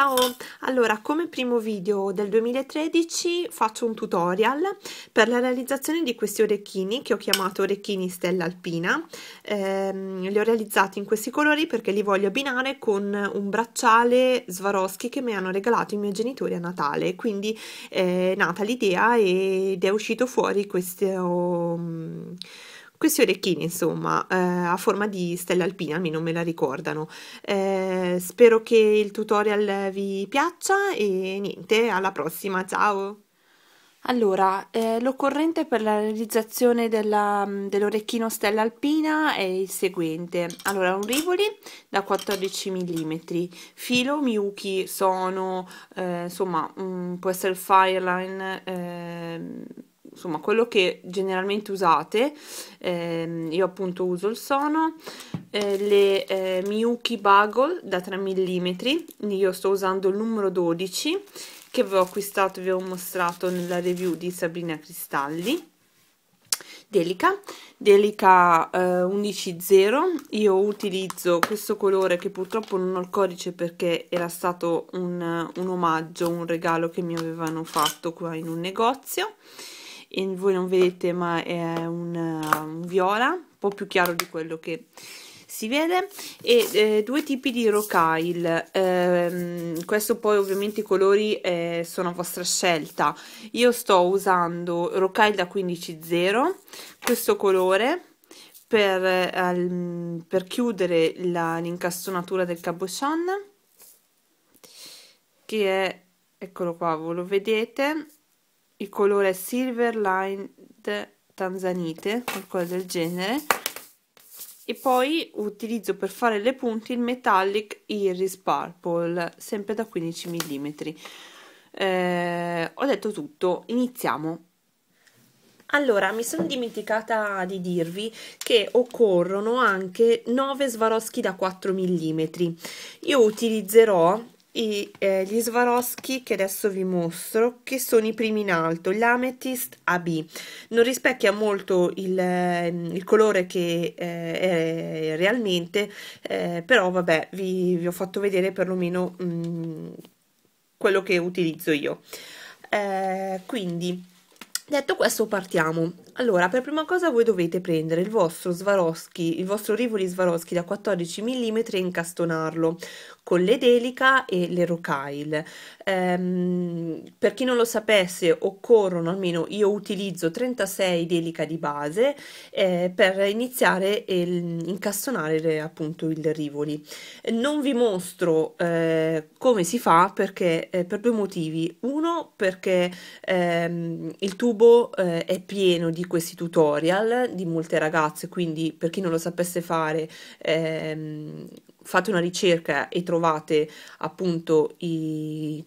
Ciao! Allora, come primo video del 2013 faccio un tutorial per la realizzazione di questi orecchini che ho chiamato orecchini stella alpina. Eh, li ho realizzati in questi colori perché li voglio abbinare con un bracciale Swarovski che mi hanno regalato i miei genitori a Natale. Quindi eh, è nata l'idea ed è uscito fuori questo... Um, questi orecchini, insomma, eh, a forma di stella alpina, almeno me la ricordano. Eh, spero che il tutorial vi piaccia e niente, alla prossima, ciao! Allora, eh, l'occorrente per la realizzazione mm, dell'orecchino dell stella alpina è il seguente. Allora, un rivoli da 14 mm, filo Miyuki, sono, eh, insomma, um, può essere il Fireline, eh, insomma quello che generalmente usate eh, io appunto uso il Sono eh, le eh, Miyuki Bagel da 3 mm io sto usando il numero 12 che avevo acquistato vi ho mostrato nella review di Sabrina Cristalli Delica, Delica eh, 11.0, io utilizzo questo colore che purtroppo non ho il codice perché era stato un, un omaggio, un regalo che mi avevano fatto qua in un negozio, e voi non vedete ma è un, un um, viola, un po' più chiaro di quello che si vede e eh, due tipi di rocaille eh, questo poi ovviamente i colori eh, sono a vostra scelta io sto usando rocaille da 15.0 questo colore per, um, per chiudere l'incastonatura del cabochon che è eccolo qua, voi lo vedete il colore Silver Lined Tanzanite, qualcosa del genere. E poi utilizzo per fare le punte il Metallic Iris Purple, sempre da 15 mm. Eh, ho detto tutto, iniziamo. Allora, mi sono dimenticata di dirvi che occorrono anche 9 svaroschi da 4 mm. Io utilizzerò i, eh, gli Swarovski che adesso vi mostro che sono i primi in alto l'amethyst AB non rispecchia molto il, ehm, il colore che eh, è realmente eh, però vabbè vi, vi, ho fatto vedere perlomeno mh, mm, quello che utilizzo io eh, quindi detto questo partiamo allora, per prima cosa voi dovete prendere il vostro Swarovski, il vostro Rivoli Swarovski da 14 mm e incastonarlo con le Delica e le Rocaille. Ehm, per chi non lo sapesse, occorrono almeno io utilizzo 36 Delica di base eh, per iniziare a incastonare appunto il Rivoli. Non vi mostro eh, come si fa perché eh, per due motivi. Uno perché ehm, il tubo eh, è pieno di questi tutorial di molte ragazze, quindi per chi non lo sapesse fare, ehm, fate una ricerca e trovate appunto i,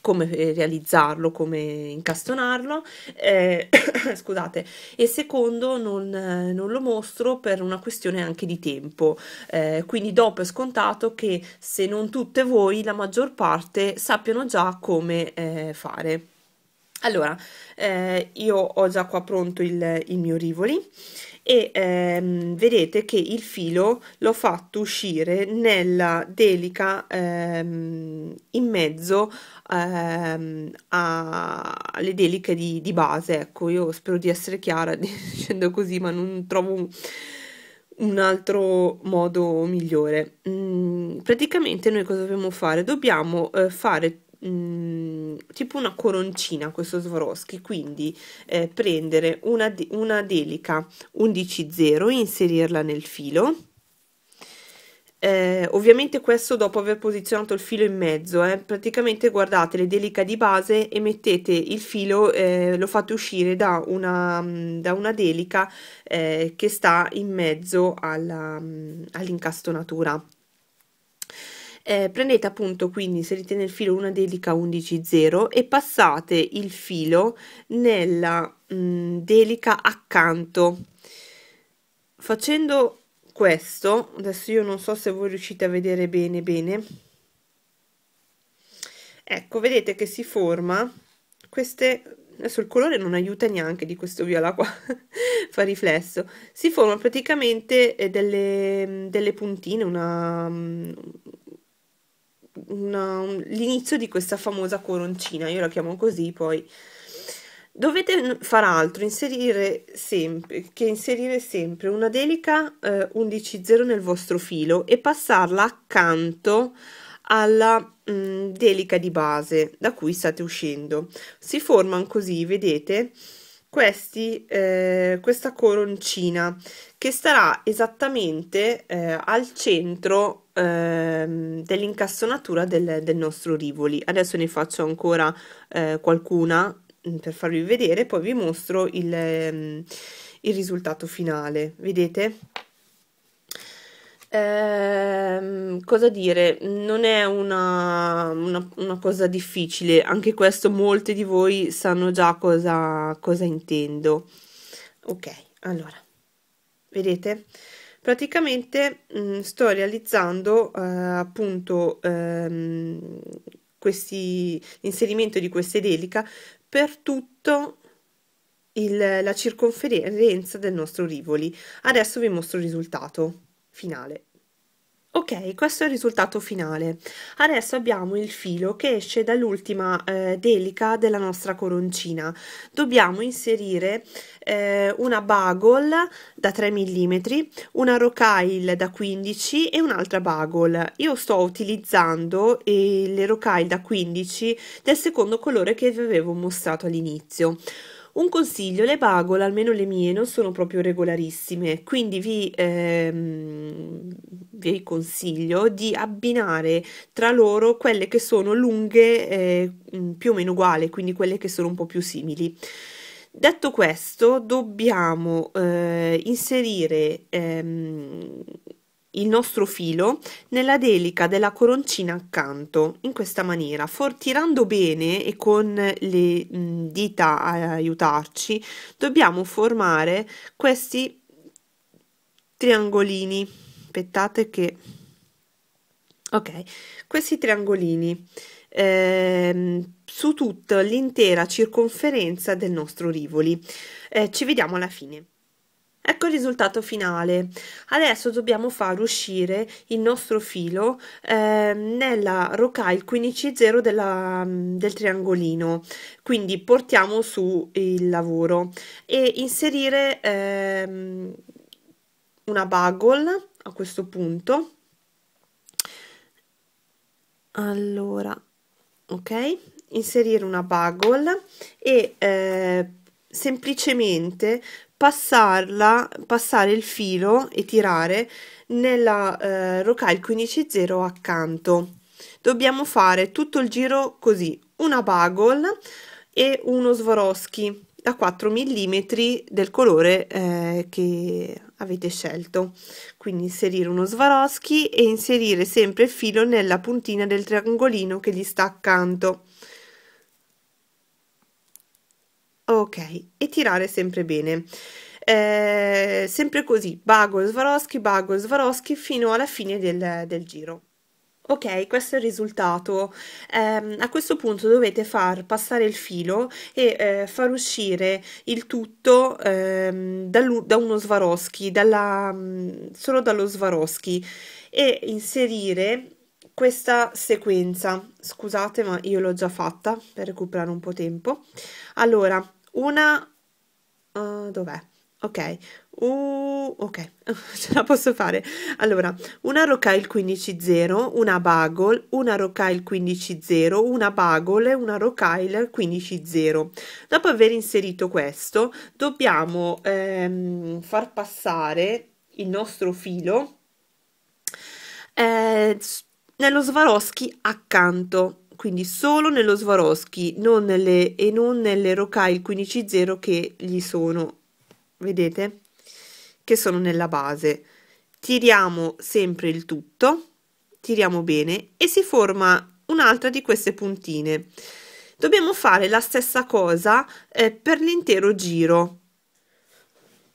come eh, realizzarlo, come incastonarlo. Eh, scusate, e secondo non, non, lo mostro per una questione anche di tempo. Eh, quindi dopo è scontato che se non tutte voi, la maggior parte sappiano già come eh, fare. Allora, eh, io ho già qua pronto il, il mio rivoli e ehm, vedete che il filo l'ho fatto uscire nella delica ehm, in mezzo ehm, alle deliche di, di, base, ecco, io spero di essere chiara dicendo così, ma non trovo un, un altro modo migliore. Mm, praticamente noi cosa dobbiamo fare? Dobbiamo eh, fare Mm, tipo una coroncina questo Swarovski, quindi eh, prendere una, una delica 11.0 0 inserirla nel filo, eh, ovviamente questo dopo aver posizionato il filo in mezzo, eh, praticamente guardate le delica di base e mettete il filo, eh, lo fate uscire da una, mm, da una delica eh, che sta in mezzo mm, all'incastonatura. All eh, prendete appunto quindi inserite nel filo una delica 11.0 e passate il filo nella mh, mm, delica accanto facendo questo adesso io non so se voi riuscite a vedere bene bene ecco vedete che si forma queste adesso il colore non aiuta neanche di questo viola qua fa riflesso si forma praticamente eh, delle, mm, delle puntine una, mm, una, un, l'inizio di questa famosa coroncina, io la chiamo così poi. Dovete far altro, inserire sempre, che inserire sempre una delica eh, 11.0 nel vostro filo e passarla accanto alla mh, mm, delica di base da cui state uscendo. Si formano così, vedete, questi, eh, questa coroncina che starà esattamente eh, al centro eh, dell'incastonatura del, del, nostro Rivoli. Adesso ne faccio ancora eh, qualcuna mm, per farvi vedere, poi vi mostro il, ehm, il risultato finale. Vedete? Ehm, cosa dire? Non è una, una- una cosa difficile, anche questo molti di voi sanno già cosa, cosa intendo. Ok, allora, vedete? Praticamente mh, mm, sto realizzando eh, appunto ehm, questi, l'inserimento di queste delica per tutto il- la circonferenza del nostro rivoli. Adesso vi mostro il risultato finale. Ok, questo è il risultato finale. Adesso abbiamo il filo che esce dall'ultima eh, delica della nostra coroncina. Dobbiamo inserire eh, una bagol da 3 mm, una rocaille da 15 e un'altra bagol. Io sto utilizzando eh, le rocaille da 15 del secondo colore che vi avevo mostrato all'inizio. Un consiglio, le bagole, almeno le mie, non sono proprio regolarissime, quindi vi, ehm, vi consiglio di abbinare tra loro quelle che sono lunghe eh, mm, più o meno uguali, quindi quelle che sono un po' più simili. Detto questo, dobbiamo eh, inserire ehm, il nostro filo nella delica della coroncina accanto in questa maniera tirando bene e con le mm, dita a aiutarci dobbiamo formare questi triangolini aspettate che ok questi triangolini ehm, su tutta l'intera circonferenza del nostro rivoli eh, ci vediamo alla fine Ecco il risultato finale. Adesso dobbiamo far uscire il nostro filo eh, nella rocaille 15.0 della, mm, del triangolino. Quindi portiamo su il lavoro e inserire eh, una bugle a questo punto. Allora, ok? Inserire una bugle e eh, semplicemente passarla, passare il filo e tirare nella eh, rocaille 15-0 accanto. Dobbiamo fare tutto il giro così, una bagel e uno Swarovski da 4 mm del colore eh, che avete scelto. Quindi inserire uno Swarovski e inserire sempre il filo nella puntina del triangolino che gli sta accanto. ok e tirare sempre bene eh, sempre così bago svaroschi bago svaroschi fino alla fine del, del giro Ok, questo è il risultato. Eh, a questo punto dovete far passare il filo e eh, far uscire il tutto eh, da, da uno Swarovski, dalla, mm, solo dallo Swarovski e inserire questa sequenza. Scusate, ma io l'ho già fatta per recuperare un po' tempo. Allora, una... Uh, dov'è? Ok, uh, ok, ce la posso fare. Allora, una Rocail 15.0, una bagel, una Rocail 15.0, una bagel e una Rocail 15.0. Dopo aver inserito questo, dobbiamo ehm, far passare il nostro filo eh, nello Swarovski accanto quindi solo nello Swarovski non nelle, e non nelle Rocaille 15.0 che gli sono, vedete, che sono nella base. Tiriamo sempre il tutto, tiriamo bene e si forma un'altra di queste puntine. Dobbiamo fare la stessa cosa eh, per l'intero giro.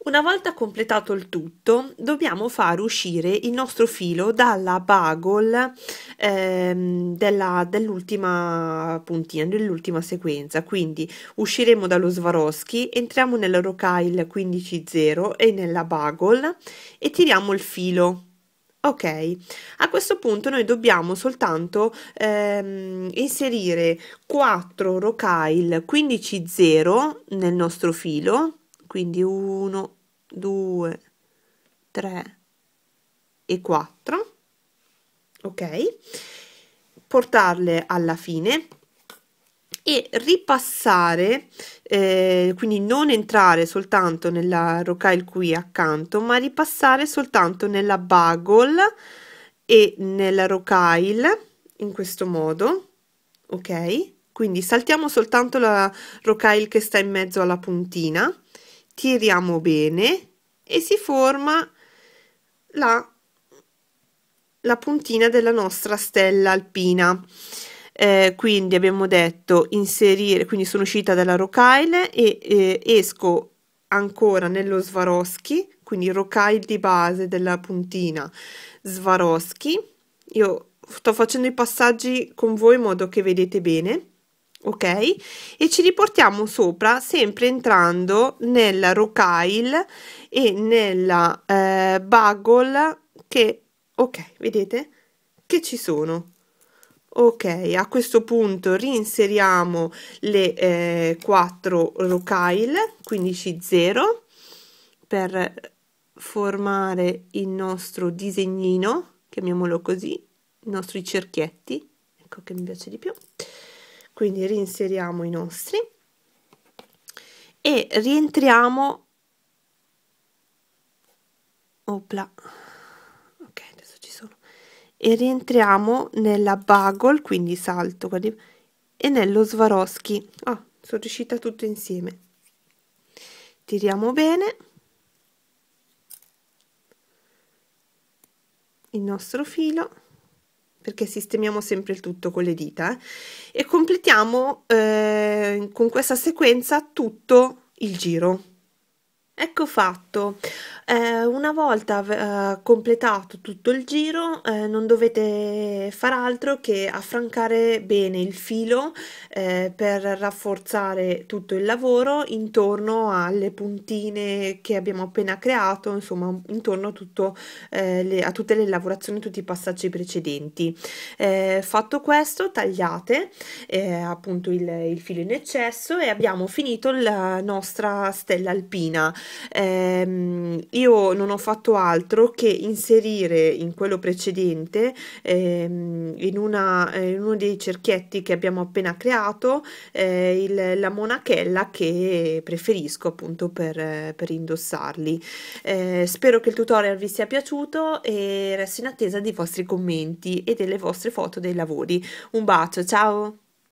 Una volta completato il tutto, dobbiamo far uscire il nostro filo dalla bagol ehm, della, dell'ultima puntina, dell'ultima sequenza. Quindi usciremo dallo Swarovski, entriamo nella Rocaille 15.0 e nella Bagol e tiriamo il filo. Ok, a questo punto noi dobbiamo soltanto ehm, inserire 4 rocaille 15.0 nel nostro filo, quindi 1, 2, 3 e 4 ok portarle alla fine e ripassare eh, quindi non entrare soltanto nella rocaille qui accanto ma ripassare soltanto nella bugle e nella rocaille in questo modo ok quindi saltiamo soltanto la rocaille che sta in mezzo alla puntina tiriamo bene e si forma la la puntina della nostra stella alpina. Eh, quindi abbiamo detto inserire, quindi sono uscita dalla rocaille e eh, esco ancora nello Swarovski, quindi rocaille di base della puntina Swarovski. Io sto facendo i passaggi con voi in modo che vedete bene ok e ci riportiamo sopra sempre entrando nella rocaille e nella eh, bagol che ok vedete che ci sono ok a questo punto reinseriamo le eh, 4 rocaille quindi 0 per formare il nostro disegnino chiamiamolo così i nostri cerchietti ecco che mi piace di più quindi reinseriamo i nostri e rientriamo opla e rientriamo nella Bagol, quindi salto, guardi, e nello Swarovski. Ah, sono riuscita tutto insieme. Tiriamo bene il nostro filo perché sistemiamo sempre il tutto con le dita eh? e completiamo eh, con questa sequenza tutto il giro Ecco fatto, eh, una volta eh, completato tutto il giro eh, non dovete far altro che affrancare bene il filo eh, per rafforzare tutto il lavoro intorno alle puntine che abbiamo appena creato, insomma intorno a, tutto, eh, le, a tutte le lavorazioni, tutti i passaggi precedenti. Eh, fatto questo tagliate appunto il, il filo in eccesso e abbiamo finito la nostra stella alpina. Eh, io non ho fatto altro che inserire in quello precedente, eh, in, una, in, uno dei cerchietti che abbiamo appena creato, eh, il, la monachella che preferisco appunto per, per indossarli. Eh, spero che il tutorial vi sia piaciuto e resto in attesa dei vostri commenti e delle vostre foto dei lavori. Un bacio, ciao!